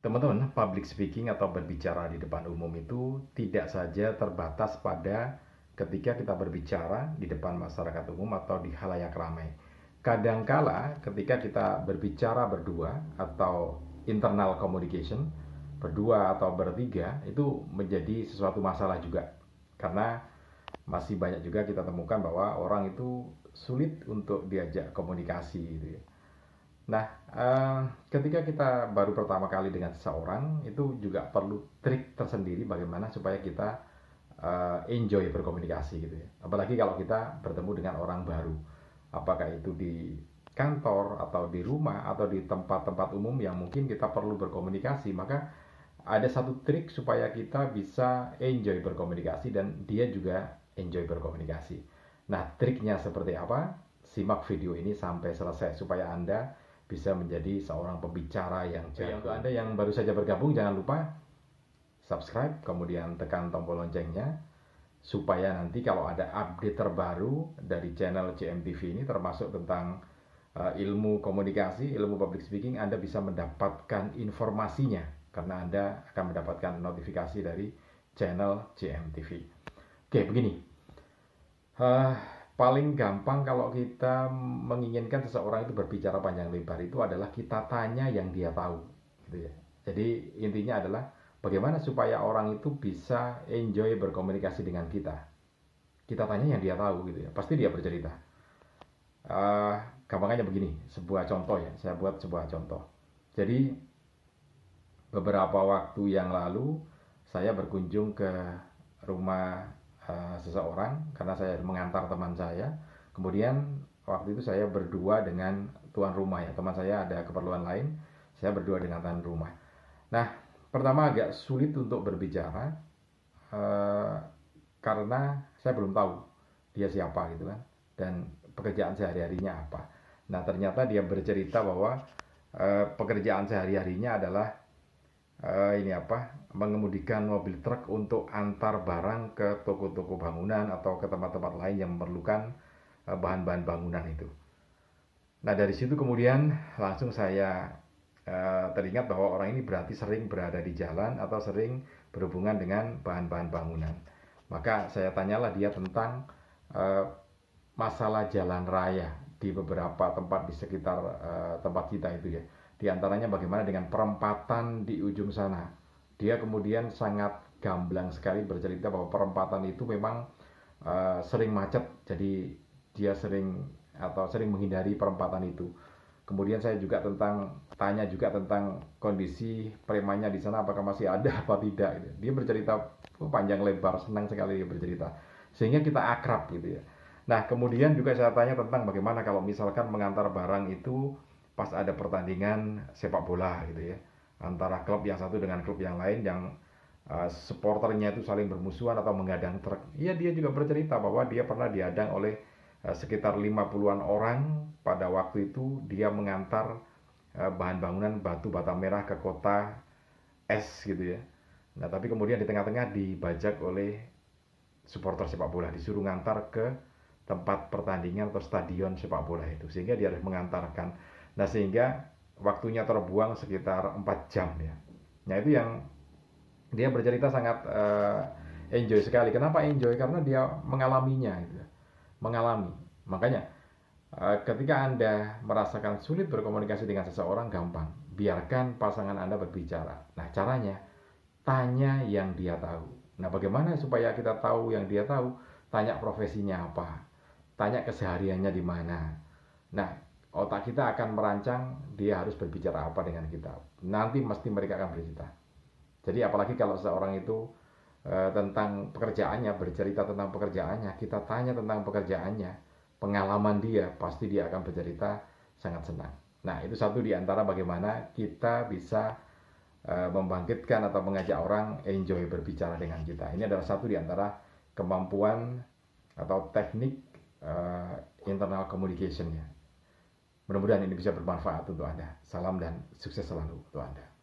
Teman-teman, public speaking atau berbicara di depan umum itu tidak saja terbatas pada ketika kita berbicara di depan masyarakat umum atau di halayak ramai. Kadangkala ketika kita berbicara berdua atau internal communication, berdua atau bertiga itu menjadi sesuatu masalah juga. Karena masih banyak juga kita temukan bahwa orang itu sulit untuk diajak komunikasi gitu ya. Nah, eh, ketika kita baru pertama kali dengan seseorang, itu juga perlu trik tersendiri bagaimana supaya kita eh, enjoy berkomunikasi gitu ya. Apalagi kalau kita bertemu dengan orang baru, apakah itu di kantor atau di rumah atau di tempat-tempat umum yang mungkin kita perlu berkomunikasi, maka ada satu trik supaya kita bisa enjoy berkomunikasi dan dia juga enjoy berkomunikasi. Nah, triknya seperti apa? Simak video ini sampai selesai supaya Anda bisa menjadi seorang pembicara yang iya, jago. Untuk Anda yang baru saja bergabung, jangan lupa subscribe, kemudian tekan tombol loncengnya, supaya nanti kalau ada update terbaru dari channel CMTV ini, termasuk tentang uh, ilmu komunikasi, ilmu public speaking, Anda bisa mendapatkan informasinya, karena Anda akan mendapatkan notifikasi dari channel CMTV. Oke, begini. Uh, paling gampang kalau kita menginginkan seseorang itu berbicara panjang lebar itu adalah kita tanya yang dia tahu gitu ya jadi intinya adalah bagaimana supaya orang itu bisa enjoy berkomunikasi dengan kita kita tanya yang dia tahu gitu ya pasti dia bercerita uh, gampangnya begini sebuah contoh ya saya buat sebuah contoh jadi beberapa waktu yang lalu saya berkunjung ke rumah uh, seseorang karena saya mengantar teman saya. Kemudian waktu itu saya berdua dengan tuan rumah ya teman saya ada keperluan lain. Saya berdua dengan tuan rumah. Nah pertama agak sulit untuk berbicara uh, karena saya belum tahu dia siapa gitu kan dan pekerjaan sehari-harinya apa. Nah ternyata dia bercerita bahwa uh, pekerjaan sehari-harinya adalah uh, ini apa mengemudikan mobil truk untuk antar barang ke toko-toko bangunan atau ke tempat-tempat lain yang memerlukan eh, bahan-bahan bangunan itu. Nah dari situ kemudian langsung saya uh, teringat bahwa orang ini berarti sering berada di jalan atau sering berhubungan dengan bahan-bahan bangunan. Maka saya tanyalah dia tentang uh, masalah jalan raya di beberapa tempat di sekitar uh, tempat kita itu ya di antaranya bagaimana dengan perempatan di ujung sana. Dia kemudian sangat gamblang sekali bercerita bahwa perempatan itu memang uh, sering macet, jadi dia sering atau sering menghindari perempatan itu. Kemudian saya juga tentang tanya juga tentang kondisi premannya di sana apakah masih ada apa tidak. Dia bercerita oh, panjang lebar, senang sekali dia bercerita. Sehingga kita akrab gitu ya. Nah, kemudian juga saya tanya tentang bagaimana kalau misalkan mengantar barang itu pas ada pertandingan sepak bola gitu ya antara klub yang satu dengan klub yang lain yang uh, supporternya itu saling bermusuhan atau menggadang truk. Iya dia juga bercerita bahwa dia pernah diadang oleh uh, sekitar 50-an orang pada waktu itu dia mengantar uh, bahan bangunan batu bata merah ke kota S gitu ya. Nah, tapi kemudian di tengah-tengah dibajak oleh supporter sepak bola disuruh ngantar ke tempat pertandingan atau stadion sepak bola itu sehingga dia harus mengantarkan Nah sehingga waktunya terbuang sekitar 4 jam ya. Nah itu yang dia bercerita sangat uh, enjoy sekali. Kenapa enjoy? Karena dia mengalaminya gitu. Ya. Mengalami. Makanya uh, ketika Anda merasakan sulit berkomunikasi dengan seseorang gampang. Biarkan pasangan Anda berbicara. Nah, caranya tanya yang dia tahu. Nah, bagaimana supaya kita tahu yang dia tahu? Tanya profesinya apa? Tanya kesehariannya di mana? Nah, otak kita akan merancang dia harus berbicara apa dengan kita. Nanti mesti mereka akan bercerita. Jadi apalagi kalau seorang itu e, tentang pekerjaannya bercerita tentang pekerjaannya, kita tanya tentang pekerjaannya, pengalaman dia pasti dia akan bercerita sangat senang. Nah itu satu di antara bagaimana kita bisa e, membangkitkan atau mengajak orang enjoy berbicara dengan kita. Ini adalah satu di antara kemampuan atau teknik e, internal communication nya Mudah-mudahan ini bisa bermanfaat untuk Anda. Salam dan sukses selalu untuk Anda.